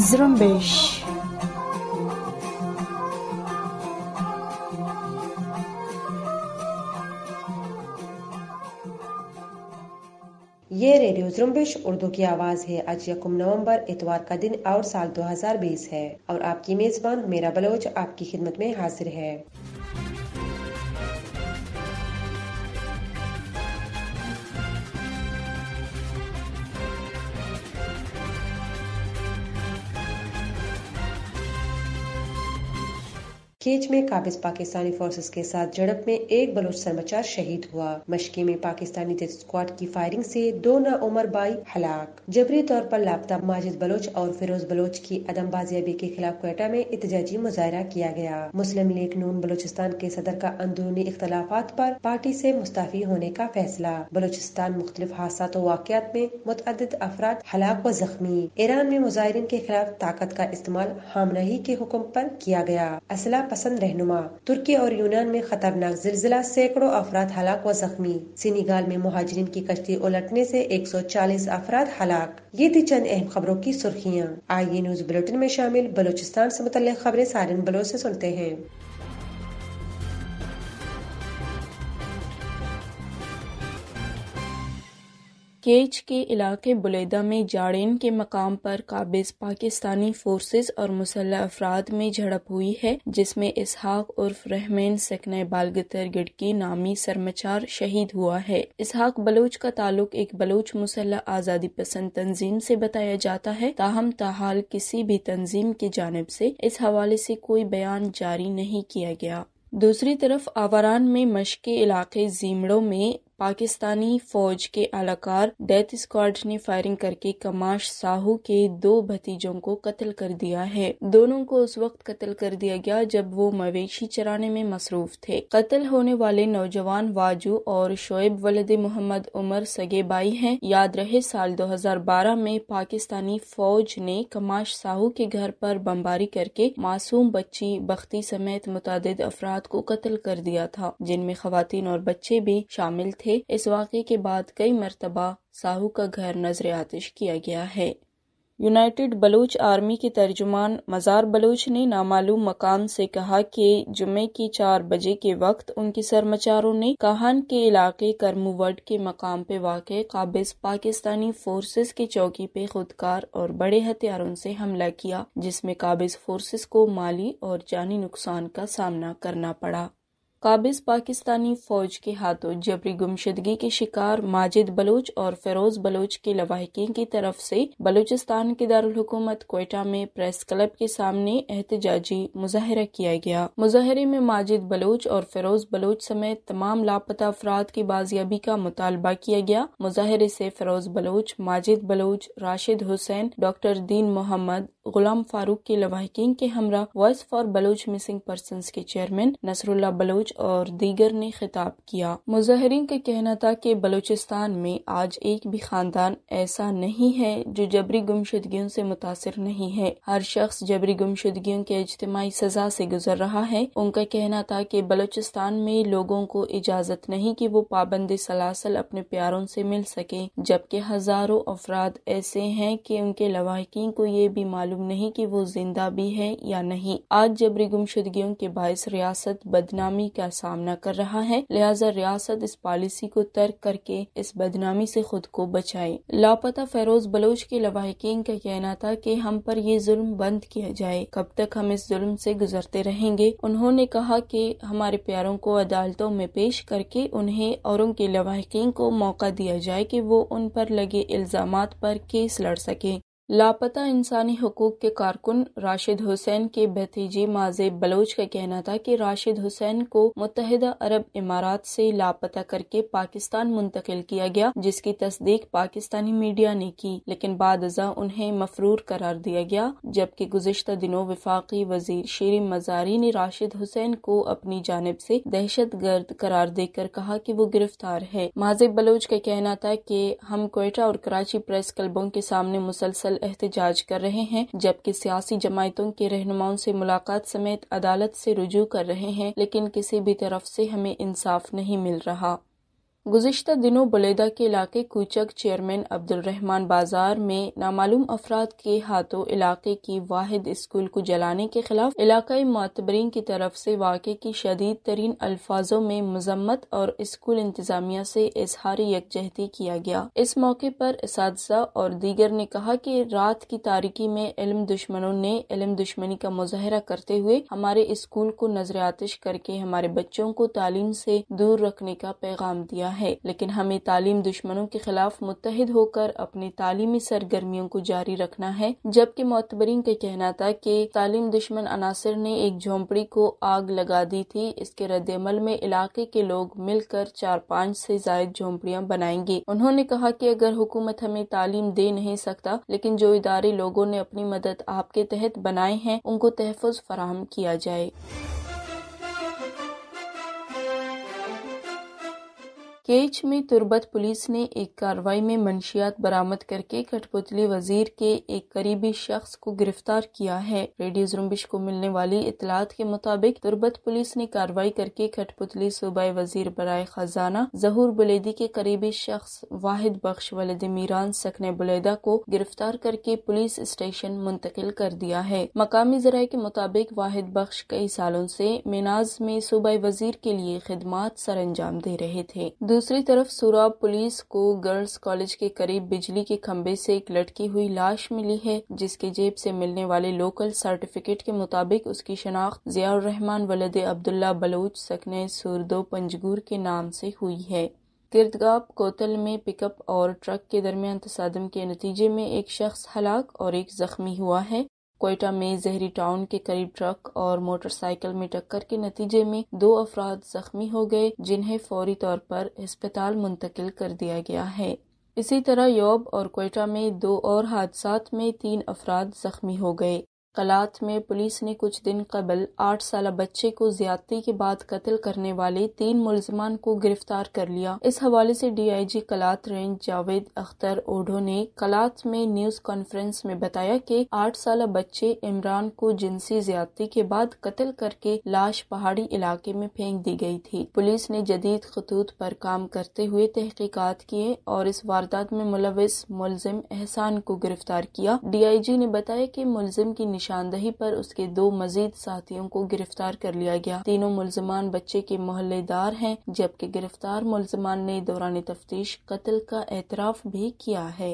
ये रेडियो जुम्बिश उर्दू की आवाज़ है आज यकुम नवंबर इतवार का दिन और साल 2020 है और आपकी मेज़बान मेरा बलोच आपकी खिदमत में हाजिर है केच में काबिज पाकिस्तानी फोर्सेस के साथ झड़प में एक बलोच सरमचार शहीद हुआ मशकी में पाकिस्तानी डेथ स्क्वाड की फायरिंग से दो उमर बाई हलाक जबरी तौर पर लापता माजिद बलोच और फिरोज बलोच की अदम बाजियाबी के खिलाफ कोयटा में इतजाजी मुजाहरा किया गया मुस्लिम लीग नून बलोचिस्तान के सदर का अंदरूनी इख्तलाफा पर पार्टी ऐसी मुस्ताफी होने का फैसला बलोचिस्तान मुख्तलिफ हादसा तो वाकत में मुतद अफराद हलाक व जख्मी ईरान में मुजाहरीन के खिलाफ ताकत का इस्तेमाल हामनही के हुक्म आरोप किया गया असला पसंद रहनुमा तुर्की और यूनान में खतरनाक जिलजिला सैकड़ों अफराद हलाक व जख्मी सिनीगाल में महाजरीन की कश्ती उलटने से 140 अफराद हलाक ये थी चंद अहम खबरों की सुर्खियाँ आइए न्यूज बुलेटिन में शामिल बलोचिस्तान ऐसी मुतल खबरें सारिन बलोच ऐसी सुनते हैं केच के इलाके बुलैदा में जाड़ेन के मकाम पर काबिज पाकिस्तानी फोर्सेस और मुसल्ह अफराद में झड़प हुई है जिसमें इसहाक उर्फ रहमैन सकन बालगतर गिड़की नामी सरमचार शहीद हुआ है इसहाक बलोच का ताल्लुक एक बलोच मुसल्ह आज़ादी पसंद तंजीम से बताया जाता है ताहम ताहाल किसी भी तंजीम की जानब से इस हवाले से कोई बयान जारी नहीं किया गया दूसरी तरफ आवारान में मशक इलाके जीमड़ों में पाकिस्तानी फौज के आलाकार डेथ स्क्वाड ने फायरिंग करके कमाश साहू के दो भतीजों को कत्ल कर दिया है दोनों को उस वक्त कत्ल कर दिया गया जब वो मवेशी चराने में मसरूफ थे कत्ल होने वाले नौजवान वाजू और शोएब वलद मोहम्मद उमर सगे बाई है याद रहे साल 2012 में पाकिस्तानी फौज ने कमाश साहू के घर पर बमबारी करके मासूम बच्ची बख्ती समेत मुतद अफराद को कत्ल कर दिया था जिनमें खातन और बच्चे भी शामिल थे थे इस वाक़े के बाद कई मरतबा साहू का घर नजर आतिश किया गया है यूनाइटेड बलूच आर्मी के तर्जुमान मज़ार बलूच ने नामालूम मकान से कहा कि जुमे की चार बजे के वक्त उनके सरमाचारों ने कहान के इलाके करमुवड के मकाम पे वाक़ काबिज पाकिस्तानी फोर्सेस की चौकी पे खुदकार और बड़े हथियारों से हमला किया जिसमें काबिज फोर्सेस को माली और जानी नुकसान का सामना करना पड़ा काबिज पाकिस्तानी फौज के हाथों जबरी गुमशदगी के शिकार माजिद बलोच और फरोज बलोच के लवाहकिन की तरफ से बलूचिस्तान के दारकूमत कोयटा में प्रेस क्लब के सामने एहतजाजी मुजाहरा किया गया मुजाहरे में माजिद बलोच और फिरोज बलोच समेत तमाम लापता अफराद की बाजियाबी का मुतालबा किया गया मुजाहरे से फरोज बलोच माजिद बलोच राशिद हुसैन डॉक्टर दीन मोहम्मद गुलाम फारूक के लवाहकिन के हमरा voice for Baloch missing person के चेयरमैन नसरुल्ला बलोच और दीगर ने खिताब किया मुजाहरीन का कहना था कि बलूचिस्तान में आज एक भी खानदान ऐसा नहीं है जो जबरी गुमशुदगियों से मुतासर नहीं है हर शख्स जबरी गुमशुदगियों के इज्तमाही सजा से गुजर रहा है उनका कहना था कि बलूचिस्तान में लोगों को इजाजत नहीं कि वो पाबंदी सलासल अपने प्यारों से मिल सके जबकि हजारों अफराद ऐसे हैं कि उनके लवाकिन को ये भी मालूम नहीं कि वो जिंदा भी है या नहीं आज जबरी गुमशुदगियों के बायस रियासत बदनामी क्या सामना कर रहा है लिहाजा रियासत इस पॉलिसी को तर्क करके इस बदनामी से खुद को बचाए लापता फेरोज बलोच के लवाकिन का कहना था कि हम पर ये जुल्म बंद किया जाए कब तक हम इस जुल्म से गुजरते रहेंगे उन्होंने कहा कि हमारे प्यारों को अदालतों में पेश करके उन्हें और उनके लवाकिन को मौका दिया जाए कि वो उन पर लगे इल्जाम पर केस लड़ सके लापता इंसानी हकूक के कारकुन राशिद हुसैन के भतीजे माजेब बलोच का कहना था कि राशिद हुसैन को मुतहदा अरब इमारात से लापता करके पाकिस्तान मुंतकिल किया गया जिसकी तस्दीक पाकिस्तानी मीडिया ने की लेकिन बाद उन्हें मफरूर करार दिया गया जबकि गुजशत दिनों विफाकी वजीर शेर मजारी ने राशिद हुसैन को अपनी जानब से दहशत गर्द करार देकर कहा कि वो गिरफ्तार है माजेब बलोच का कहना था कि हम कोयटा और कराची प्रेस क्लबों के सामने मुसलसल एहतजाज कर रहे हैं जबकि सियासी जमायतों के रहनुमाओं से मुलाकात समेत अदालत से रुजू कर रहे हैं लेकिन किसी भी तरफ से हमें इंसाफ नहीं मिल रहा गुजशत दिनों बलेदा के इलाके कुचक चेयरमैन अब्दुलरहमान बाजार में नामालूम अफराद के हाथों इलाके की वाहिद स्कूल को जलाने के खिलाफ इलाकई मातबरीन की तरफ से वाक़े की शदीद तरीन अल्फाजों में मजम्मत और स्कूल इंतजामिया से इजहार यकजहती किया गया इस मौके पर इस और दीगर ने कहा की रात की तारीखी में इलम दुश्मनों ने इलम दुश्मनी का मुजाहरा करते हुए हमारे स्कूल को नजर आतिश करके हमारे बच्चों को तालीम से दूर रखने का पैगाम दिया है है लेकिन हमें तालीम दुश्मनों के खिलाफ मुतहद होकर अपनी तालीमी सरगर्मियों को जारी रखना है जबकि मोतबरीन का कहना था कि तालीम दुश्मन अनासर ने एक झोंपड़ी को आग लगा दी थी इसके रद्दमल में इलाके के लोग मिलकर चार पाँच से जायद झोंपड़ियाँ बनाएंगे उन्होंने कहा की अगर हुकूमत हमें तालीम दे नहीं सकता लेकिन जो इदारे लोगों ने अपनी मदद आपके तहत बनाए हैं उनको तहफ़ फराहम किया जाए केच में तुर्बत पुलिस ने एक कार्रवाई में मंशियात बरामद करके कठपुतली वजीर के एक करीबी शख्स को गिरफ्तार किया है रेडियो जुम्बिश को मिलने वाली इतलात के मुताबिक तुर्बत पुलिस ने कार्रवाई करके कठपुतली सूबाई वजीर बरए खजाना जहूर बुलेदी के करीबी शख्स वाहिद बख्श वलद मीरान सकने बुलेदा को गिरफ्तार करके पुलिस स्टेशन मुंतकिल कर दिया है मकामी जराये के मुताबिक वाहिद बख्श कई सालों से मिनाज में सूबाई वजीर के लिए खदमात सर अंजाम दे रहे थे दूसरी तरफ सूराब पुलिस को गर्ल्स कॉलेज के करीब बिजली के खंभे से एक लटकी हुई लाश मिली है जिसके जेब से मिलने वाले लोकल सर्टिफिकेट के मुताबिक उसकी शनाख्त जियाउर रहमान वलद अब्दुल्ला बलोच सकने सुरदो पंजगूर के नाम से हुई है किरदगाब कोतल में पिकअप और ट्रक के दरमियान तसादम के नतीजे में एक शख्स हलाक और एक जख्मी हुआ है कोयटा में जहरी टाउन के करीब ट्रक और मोटरसाइकिल में टक्कर के नतीजे में दो अफराद जख्मी हो गए जिन्हें फौरी तौर पर अस्पताल मुंतकिल कर दिया गया है इसी तरह योब और कोयटा में दो और हादसा में तीन अफराद जख्मी हो गए कलाथ में पुलिस ने कुछ दिन कबल आठ साल बच्चे को ज्यादती के बाद कत्ल करने वाले तीन मुलजमान को गिरफ्तार कर लिया इस हवाले से डीआईजी कलाथ रेंज जावेद अख्तर ओढ़ो ने कलाथ में न्यूज कॉन्फ्रेंस में बताया कि आठ साल बच्चे इमरान को जिनसी ज्यादती के बाद कत्ल करके लाश पहाड़ी इलाके में फेंक दी गयी थी पुलिस ने जदीद खतूत पर काम करते हुए तहकीकत किए और इस वारदात में मुलविस मुलजिम एहसान को गिरफ्तार किया जी ने बताया की मुलजिम की निशानदही पर उसके दो मजीद साथियों को गिरफ्तार कर लिया गया तीनों मुलजमान बच्चे के मोहल्लेदार हैं जबकि गिरफ्तार मुलजमान ने दौरान तफ्तीश कत्ल का एतराफ भी किया है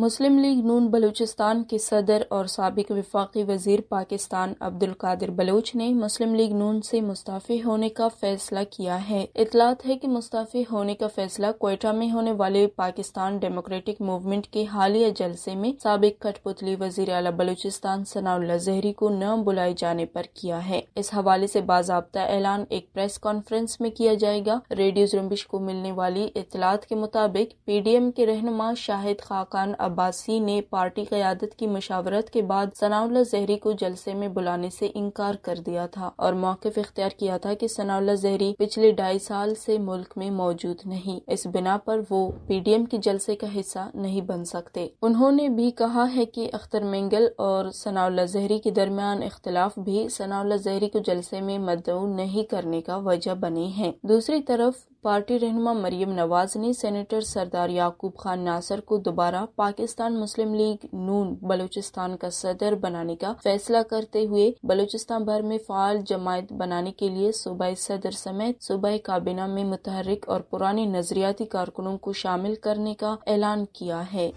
मुस्लिम लीग नून बलूचिस्तान के सदर और सबक वफाकी वजीर पाकिस्तान अब्दुल कादिर बलोच ने मुस्लिम लीग नून से मुस्ताफ़ी होने का फैसला किया है इतलात है कि मुस्ताफ़ी होने का फैसला कोयटा में होने वाले पाकिस्तान डेमोक्रेटिक मूवमेंट के हालिया जलसे में सबक कठपुतली वजीर अला बलूचिस्तान सनाउल्ला जहरी को न बुलाए जाने पर किया है इस हवाले से बाबा ऐलान एक प्रेस कॉन्फ्रेंस में किया जाएगा रेडियो जुम्बिश को मिलने वाली इतलात के मुताबिक पी डी एम के रहनमा शाहिद खाकान अब्बासी ने पार्टी क्यादत की मशावरत के बाद सनाउल्ला जहरी को जलसे में बुलाने से इनकार कर दिया था और मौके इख्तियार किया था कि सनाउल्ला जहरी पिछले ढाई साल से मुल्क में मौजूद नहीं इस बिना पर वो पी डी एम के जलसे का हिस्सा नहीं बन सकते उन्होंने भी कहा है कि अख्तर मेंगल और सनाउल्ला जहरी के दरमियान इख्तलाफ भी सनाउल्ला जहरी को जलसे में मदऊ नहीं करने का वजह बने हैं दूसरी तरफ पार्टी रहनुमा मरियम नवाज ने सेनेटर सरदार याकूब खान नासर को दोबारा पाकिस्तान मुस्लिम लीग नून बलूचिस्तान का सदर बनाने का फैसला करते हुए बलूचिस्तान भर में फाल जमायत बनाने के लिए सूबाई सदर समेत सूबा काबिना में मुतहरक और पुराने नजरियाती कारकुनों को शामिल करने का ऐलान किया है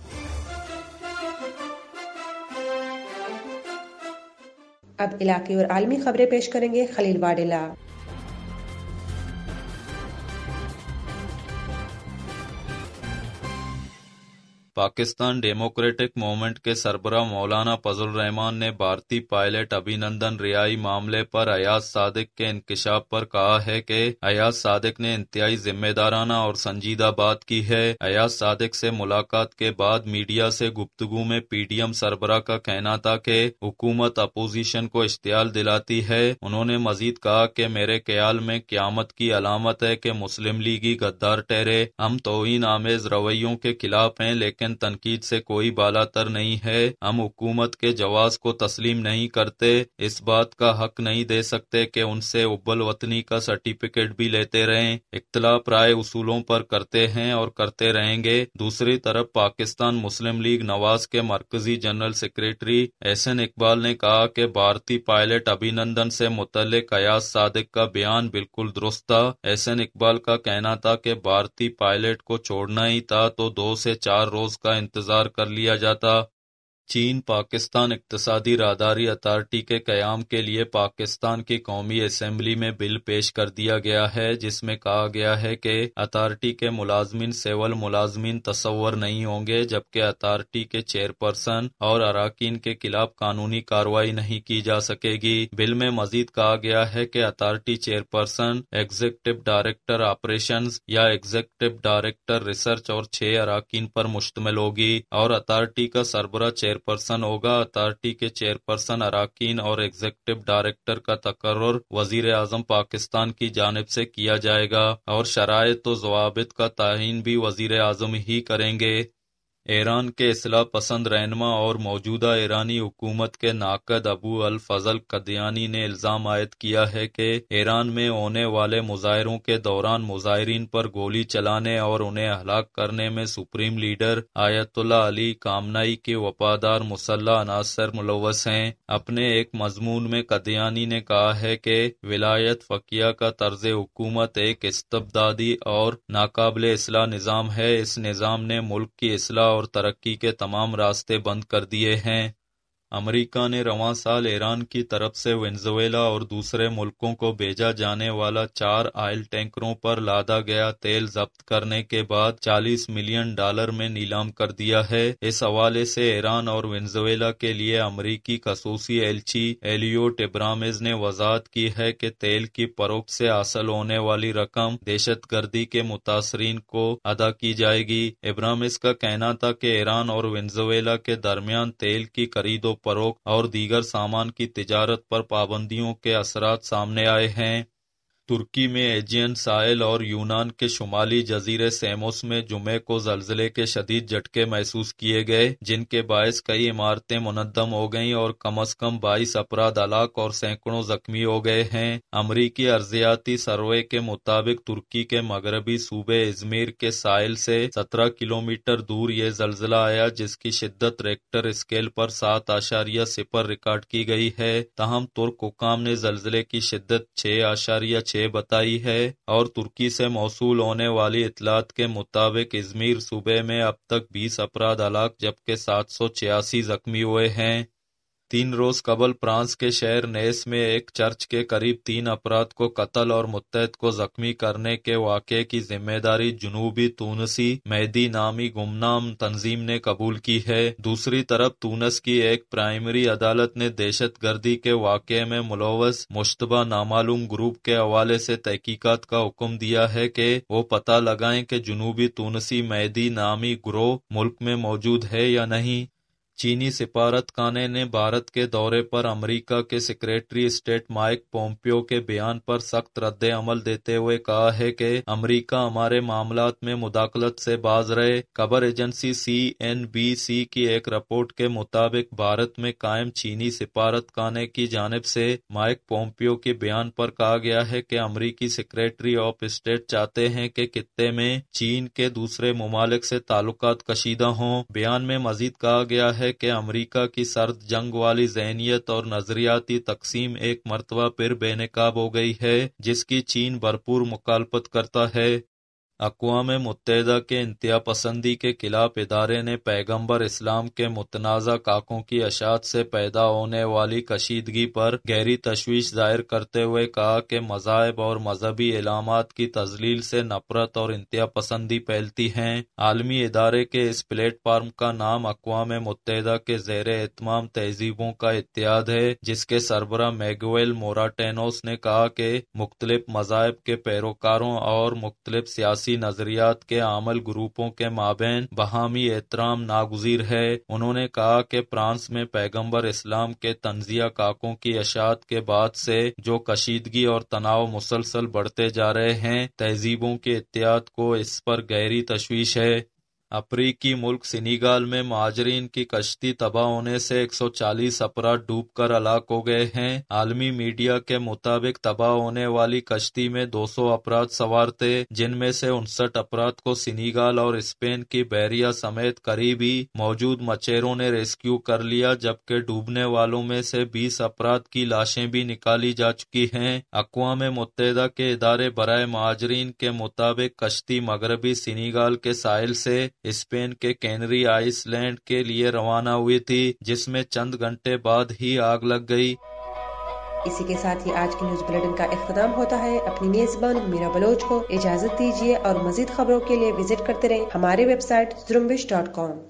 अब इलाके और आलमी खबरें पेश करेंगे खलील वाडेला पाकिस्तान डेमोक्रेटिक मूवमेंट के सरबरा मौलाना फजल रहमान ने भारतीय पायलट अभिनंदन रियाई मामले पर अयाज सादिक के इंकशाफ पर कहा है कि अयाज सादिक ने इंतहाई जिम्मेदाराना और संजीदा बात की है अयाज सादिक से मुलाकात के बाद मीडिया से गुप्तगु में पीडीएम सरबरा का कहना था कि हुकूमत अपोजिशन को इश्तियाल दिलाती है उन्होंने मजीद कहा कि मेरे ख्याल में क्यामत की अलामत है कि मुस्लिम लीगी गद्दार ठहरे हम तोहिन आमेज रवैयों के खिलाफ हैं लेकिन लेकिन तनकीद से कोई बाला तर नहीं है हम हुकूमत के जवाब को तस्लीम नहीं करते इस बात का हक नहीं दे सकते कि उनसे उब्बल वतनी का सर्टिफिकेट भी लेते रहे इख्तला प्राय उसूलों पर करते हैं और करते रहेंगे दूसरी तरफ पाकिस्तान मुस्लिम लीग नवाज के मरकजी जनरल सेक्रेटरी एहसन इकबाल ने कहा कि भारतीय पायलट अभिनंदन से मुतल कयास सादिक का बयान बिल्कुल दुरुस्त था एहसन इकबाल का कहना था कि भारतीय पायलट को छोड़ना ही था तो दो से चार रोज उसका इंतजार कर लिया जाता चीन पाकिस्तान इकतसादी राहदारी अथॉरिटी के क्याम के लिए पाकिस्तान की कौमी असम्बली में बिल पेश कर दिया गया है जिसमें कहा गया है कि अथॉरिटी के मुलाजमिन सेवल मुलाजमिन तस्वर नहीं होंगे जबकि अथॉरिटी के चेयरपर्सन और अरकान के खिलाफ कानूनी कार्रवाई नहीं की जा सकेगी बिल में मजीद कहा गया है कि authority chairperson executive director operation या एग्जीक्यूटिव डायरेक्टर रिसर्च और छह अरकान पर मुश्तमिल होगी और अथॉरिटी का सरबरा चेयर चेयरपर्सन होगा अथॉरिटी के चेयरपर्सन अरकान और एग्जीक्यूटिव डायरेक्टर का तकर वजीर अजम पाकिस्तान की जानब से किया जाएगा और शराय तो जवाब का तयन भी वजीर अजम ही करेंगे ईरान के असलाह पसंद रहनमा और मौजूदा ईरानी हुकूमत के नाकद अबू अल फजल कदयानी ने इल्जाम आयद किया है कि ईरान में होने वाले मुजाहरों के दौरान मुजाहरीन पर गोली चलाने और उन्हें हलाक करने में supreme leader Ayatollah Ali Khamenei के वफादार मुसल्ह अनासर मुलवस हैं अपने एक मजमून में कदयानी ने कहा है कि विलायत फकिया का तर्ज हुकूमत एक इस्तबदादी और नाकबले असलाह निज़ाम है इस निज़ाम ने मुल्क की असलाह और तरक्की के तमाम रास्ते बंद कर दिए हैं अमेरिका ने रवा साल ईरान की तरफ से वेंजुएला और दूसरे मुल्कों को भेजा जाने वाला चार आयल टैंकरों पर लादा गया तेल जब्त करने के बाद 40 मिलियन डॉलर में नीलाम कर दिया है इस हवाले से ईरान और वेंजुएला के लिए अमरीकी खसूसी एलची एलियो टेब्रामेज ने वजाहत की है कि तेल की परोख से हासिल होने वाली रकम दहशत गर्दी के मुतासरीन को अदा की जाएगी इब्रामिस का कहना था कि ईरान और वेंजुएला के दरमियान तेल की खरीदो फरोख्त और दीगर सामान की तजारत पर पाबंदियों के असरात सामने आए हैं तुर्की में एजियन साइल और यूनान के शुमाली जजीरे सेमोस में जुमे को जलजिले के शदीद झटके महसूस किए गए जिनके बायस कई इमारतें मुनदम हो गईं और कम अज कम बाईस अपराध हलाक और सैकड़ों जख्मी हो गए हैं अमरीकी अर्जियाती सर्वे के मुताबिक तुर्की के मगरबी सूबे इजमेर के साइल से सत्रह किलोमीटर दूर ये जलजिला आया जिसकी शिद्दत रेक्टर स्केल पर सात आशारिया सिपर रिकॉर्ड की गई है तहम तुर्क हुकाम ने जलजिले की शिद्दत छह आशारिया छह ये बताई है और तुर्की से मौसू होने वाली इतलात के मुताबिक इजमीर सूबे में अब तक 20 अपराध हलाक जबकि छियासी जख्मी हुए हैं तीन रोज कबल फ्रांस के शहर नेस में एक चर्च के करीब तीन अपराध को कत्ल और मुतहद को जख्मी करने के वाक़े की जिम्मेदारी जुनूबी तूनसी मेहदी नामी गुमनाम तंजीम ने कबूल की है दूसरी तरफ तूनस की एक प्राइमरी अदालत ने दहशत गर्दी के वाक़े में मुलवस मुशतबा नामालूम ग्रुप के हवाले से तहकीकत का हुक्म दिया है कि वो पता लगाएं कि जुनूबी तूनसी मेहदी नामी ग्रोह मुल्क में मौजूद है या नहीं चीनी सिफारत खाने ने भारत के दौरे पर अमेरिका के सेक्रेटरी स्टेट माइक पोम्पियो के बयान पर सख्त रद्द अमल देते हुए कहा है कि अमेरिका हमारे मामला में मुदाखलत से बाज रहे खबर एजेंसी सीएनबीसी की एक रिपोर्ट के मुताबिक भारत में कायम चीनी सिफारत खाने की जानब से माइक पोम्पियो के बयान पर कहा गया है कि अमरीकी सेक्रेटरी ऑफ स्टेट चाहते हैं कि खत्ते में चीन के दूसरे ममालिक से ताल्लुक कशीदा हों बयान में मजीद कहा गया है है कि अमेरिका की सर्द जंग वाली जहनीत और नजरियाती तकसीम एक मरतबा फिर बेनकाब हो गई है जिसकी चीन भरपूर मुखालपत करता है अक़वाम मुत्तहदा के इंतहा पसंदी के खिलाफ इदारे ने पैगम्बर इस्लाम के मुतनाज़ा काकों की अशात से पैदा होने वाली कशीदगी पर गहरी तशवीश जाहिर करते हुए कहा कि मजाहब और मजहबी इलामत की तजलील से नफरत और इंतहा पसंदी फैलती है आलमी इदारे के इस प्लेटफार्म का नाम अक़वाम मुत्तहदा के जेर एहतमाम तहजीबों का इत्याद है जिसके सरबरा मेगोल मोराटेनोस ने कहा कि मुख्तलिफ मजाहब के पैरोकारों और मुख्तलिफ सियासी सियासी नजरियात के आमल ग्रुपों के माबेन बहामी एहतराम नागजीर है उन्होंने कहा कि फ्रांस में पैगम्बर इस्लाम के तंजिया काकों की अशात के बाद से जो कशीदगी और तनाव मुसलसल बढ़ते जा रहे हैं तहजीबों के एहतियात को इस पर गहरी तश्वीश है अफ्रीकी मुल्क सिनीगाल में महाजरीन की कश्ती तबाह होने से 140 अपराध डूबकर हलाक हो गए हैं आलमी मीडिया के मुताबिक तबाह होने वाली कश्ती में 200 अपराध सवार थे जिनमें से उनसठ अपराध को सिनीगाल और स्पेन की बैरिया समेत करीबी मौजूद मचेरों ने रेस्क्यू कर लिया जबकि डूबने वालों में से बीस अपराध की लाशें भी निकाली जा चुकी है अकवा मुतहदा के इदारे बरए महाजरीन के मुताबिक कश्ती मगरबी सिनीगाल के साहिल से स्पेन के कैनरी आइसलैंड के लिए रवाना हुई थी जिसमें चंद घंटे बाद ही आग लग गई इसी के साथ ही आज की न्यूज बुलेटिन का अख्ताम होता है अपनी मेजबान मीरा बलोच को इजाजत दीजिए और मजीद खबरों के लिए विजिट करते रहे हमारे वेबसाइट जुम्बिश डॉट कॉम